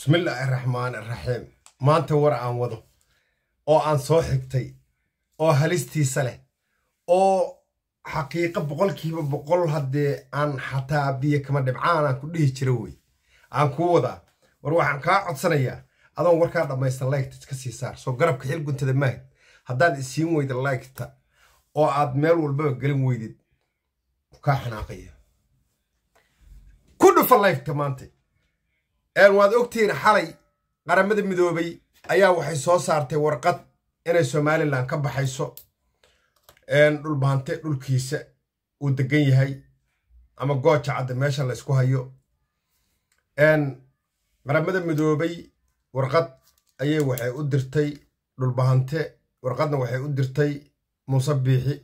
bismillaahi raxmaan araxiim maanta war aan wado oo aan soo xigtay oo halistiisa leh oo xaqiiqo boqolkiiba boqol haddee aan xataa biyo kama dhibcaan aan ku dhihi jira wey aan kuu wadaa war waxaan kaa codsanayaa adoon warkaa dhammaystan laygta iska sii saar soo garabka xilguntada maahid haddaad isiin weyda laykta oo aad meel walbaba gelin weydid kaa xanaaqaya ku dhufa laygta maanta waad ogtihiin xalay qaramada midoobay ayaa waxay soo saartay warqad inay somalilan ka baxayso dhulbaante dhulkiisa uu degan yahay ama gooja cadda meesha la ysku hayo qaramada midoobay warqad ayay waxay u dirtay dhulbahante warqadna waxay u dirtay muuse biixi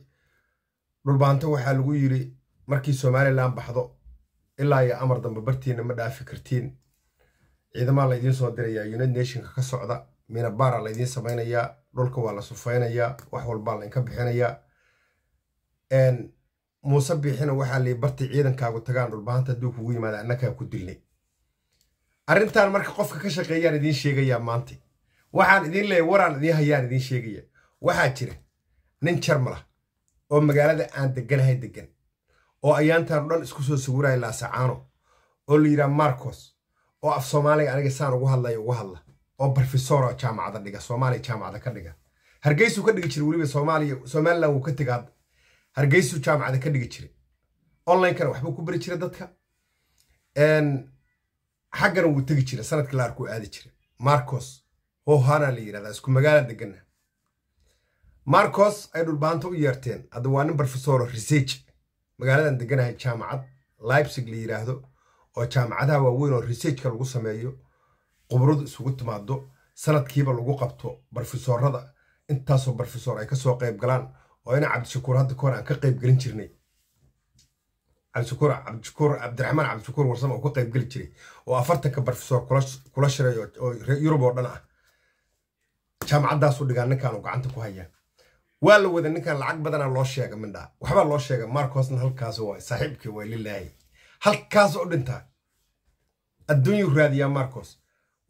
dhulbahante waxaa lagu yidhi markii somalilan baxdo ilaa iyo amar dambe bartiinna ma dhaafi kartiin ciidamaa laydiin soo dirayaa united nationka ka socda minabaara laydiin samaynayaa dhulka waa la sufaynayaa wax walbaa laynka bixinayaa muuse biixina waxaa lii barti ciidankaagu tagaan dhulbahanta hadduu kugu yimaada annakaa ku dilnay arrintan marka qofka ka shaqeeyaan idiin sheegayaa maanta waxaan idiin leeyay waraan idiin hayaan idiin sheegaya waxaa jira nin jarmala ah oo magaalada aan deganahay degan oo ayaantaan o dhan isku soo sawiraya laasacaano oo la yidhaha marcos oo af soomaaliga aniga saan ugu hadlaya ugu hadla oo brofesora jaamacada dhiga soomaaliya jaamacada ka dhiga hargeysuu ka dhigi jiray weliba soomaaliya somalilan wuu ka tegaad hargeysuu jaamacada ka dhigi jiray onlinekana waxbuu ku beri jiray dadka xaggana wuu tegi jiray sanadkii laarkuu aadi jiray marcos hohana la yidhahdaa isku magaala degana marcos ay dhulbaanta u yeerteen hadda waa nin brofesoro research magaaladan deganahay jaamacad libsig la yiraahdo oo jaamacadaha waaweyn oo researchka lagu sameeyo qubradu isugu timaado sanadkiiba lagu qabto barfesoorada intaasoo barfesoor ay kasoo qayb galaan oo ina cabdishakuur hadda kahor aan ka qaybgelin jirnay cabdishakuur cabdiraxmaan cabdishakuur warsam oo ka qaybgeli jiray oo afartanka barfesoor kula shiray oo yurub oo dhan ah jaamacadaasu dhigaa ninkaanu gacanta ku hayaa waa la wada ninkan lacag badanaa loo sheega mindhaa waxbaa loo sheega markosna halkaas saaxiibkii waa lilaahi halkaas u dhintaa adduunyuu raadiyaa marcos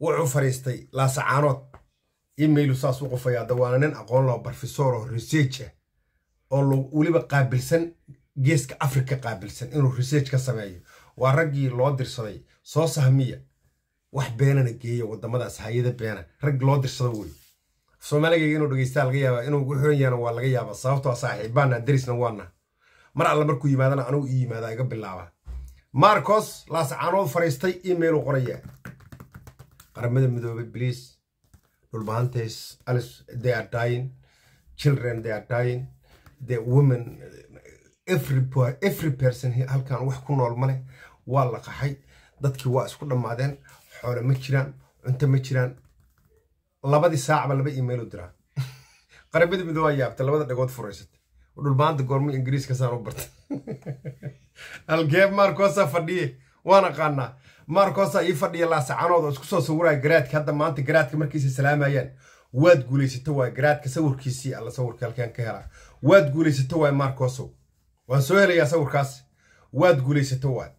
wuxuu fariistay laasacaanood emailu saas u qofaya hadda waana nin aqoon lao brofesoro researcha oo ah, weliba qaabilsan geeska africa qaabilsan inuu research ka sameeyo waa raggii loo dirsaday soo sahmiya wax beenana geeya wadamadaas hayada beena rag loo dirsado wey soomaaligayga inuu dhegeystaa laga yaaba inuu ugu xiran waa laga yaaba sababtoo ah saaxiibaana darisna waana mar alla markuu yimaadana anugu ii yimaada iga bilaaba marcos laascaanoo fariistay email qoraya qaramada midoobe bliis dhulbahantays dayaadayin children dayaadayin the women every person halkan wax ku nool maleh waa la qaxay dadkii waa isku dhammaadeen xoole ma jiraan cunto ma jiraan labadii saacba laba email diraa qaramada midooba yaabtay labada dhagood furaysatay dhulbaanta goorma ingiriiskasaan u bartay halgeeb markosa fadhiye waan aqaanaa markosa ii fadhiya laasacanood oo isku soo sawiray garaadka hadda maanta garaadka markiisa salaamayaan waad guulaysata waay garaadka sawirkiisii alla sawirka halkaan ka helaa waad guulaysata waay markosow waan soo helayaa sawirkaas waad guulaysata waay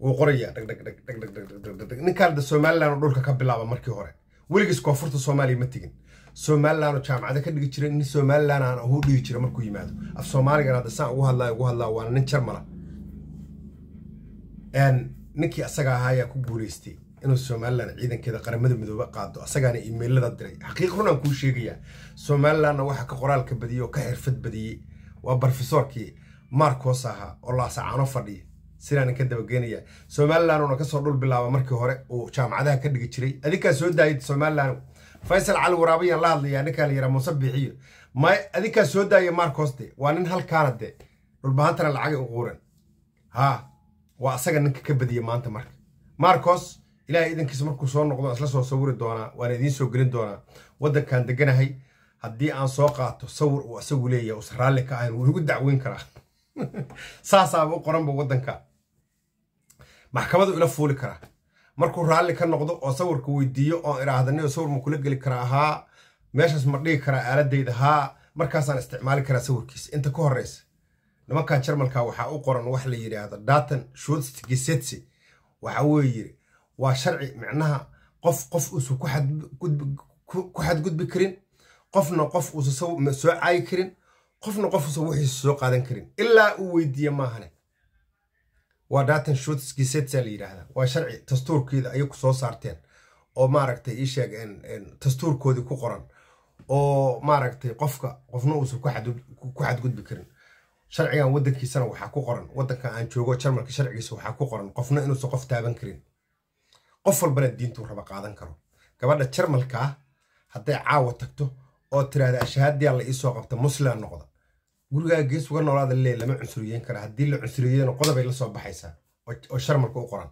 wuu qorayaa dhagdhagdhagdhagdhagdhagdhag ninkaan da somaliland oo dhulka ka bilaaba markii hore weligiis koonfurta soomaaliya ma tegin somaliland oo jaamacada ka dhigi jira nin somaliland aan ahuu dhigi jira markuu yimaado af soomaaligan hadda saan ugu hadlaayo ugu hadlaa waana nin jarmala ninkii asaga ahaa ayaa ku guulaystay inuu somalilan ciidankeeda qaramada midoobe qaado asagaana imeilada diray xaqiiq runaan kuu sheegayaa somalilanna waxaa ka qoraalka badiyey oo ka xirfad badiyey waa brofesorkii marcos ahaa oo laasacaano fadhiya sidaan ka dabageenaya somalilanuna kasoo dhul bilaaba markii hore uu jaamacadaha ka dhigi jiray adinkaa soo daayid somalilan faysal cali waraabiyaan la hadlayaa ninkaa la yaraa muuse biixiyo may adinkaa soo daaya marcos de waa nin halkaana de dhulbahantana lacag u quuran ha waa asaga ninka ka badiya maanta marka marcos ilaahay idankiisa markuu soo noqdo isla soo sawiri doonaa waana idiin soo gelin doonaa waddankan deganahay haddii aan soo qaato sawir uu asagu leeyahay usan raalli ka ahayn wuu igu dacweyn karaa saasaaba u qoranba waddanka maxkamadu ila fuuli karaa markuu raalli ka noqdo oo sawirka weydiiyo oon idhaahdanio sawir ma kula geli karaa haa meeshaas ma dhigi karaa aaladayda haa markaasaan isticmaali karaa sawirkiisa inta ka horraysa nimanka jarmalka waxaa u qoran wax la yidhaahdo datan shutsgesetse waxa uu yiri waa sharci micnaha qof qof uusan ku xadgudbi karin qofna qof uusan soo caayi karin qofna qof uusan wixiisa soo qaadan karin ilaa uu weydiiye maahane waa datan shutsgesetse la yidhaahdaa waa sharci dastuurkeeda ayay ku soo saarteen oo maaragtay iisheeg dastuurkoodii ku qoran oo maaragtay qofka qofna uusan ku xadgudbi karin sharcigan wadankiisana waxaa ku qoran wadanka aan joogo jarmalka sharcigiisa waxaa ku qoran qofna inuusan qof taaban karin qof walbana diintuu raba qaadan karo gabadha jarmalkaa ah, hadday caawa tagto oo tiraahda ashahaadii alla iisoo qabta muslian noqda gurigaa gees uga noolaada lee lama cunsuriyeyn kara haddii la cunsuriyeyna qodobay la baxaysaa oo sharmalka u qoran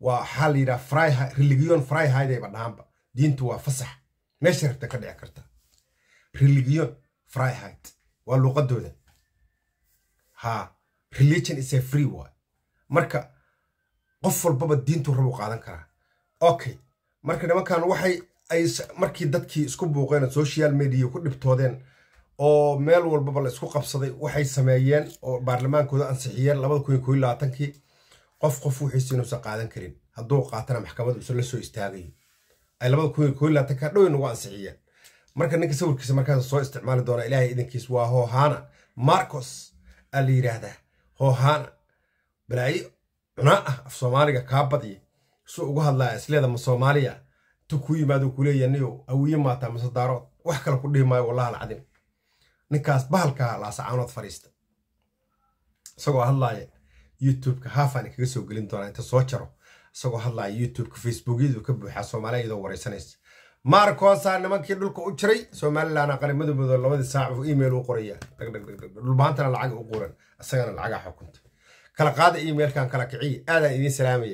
waa waxaa la yidhaha fryh religion fryhideeba dhaanba diintu waa fasax meesha rabta ka dhici karta religion fryhide waa luuqadooda ha religion is a free way marka qof walbaba diintuu rabo qaadan karaa okay marka nimankan waxay markii dadkii isku buuqeen social media ku dhibtoodeen oo meel walbaba la isku qabsaday waxay sameeyeen oo baarlamaankooda ansixiyeen labada kun iyo koo labaatankii qof qof wixiisa inuusan qaadan karin hadduu qaatana maxkamadu isu la soo istaagayo ay labada kun iyo koo iyo labaatanka dhow ansixiyeen marka ninka sawirkiisa markaas soo isticmaali doona ilaahay idankiis waa hoohaana marcos aa la yidhaahdaa hoohaana balaayo cuna ah af soomaaliga kaa badya suu ugu hadlaya isleedama soomaaliya intu kuu yimaado kuleeya niyo awiye maataa masedaarood wax kale ku dhihi maayo wallahi alcadim ninkaas bahalkaa laasacaanood fadhiista isagoo hadlaaya youtubeka haafaan kaga soo gelin doonaa inta soo jaro isagoo hadlaaya youtubeka facebookyadu ka buuxaa soomaaliya iyadoo wareysanaysa markosaa nimankii dhulka u jiray somalilan qaramada labadii saac email u qoraya dhulbaantana lacaga u qoran isagana lacagaa xukunta kala qaada emailkan kala kiciya aadaan idiin salaamaya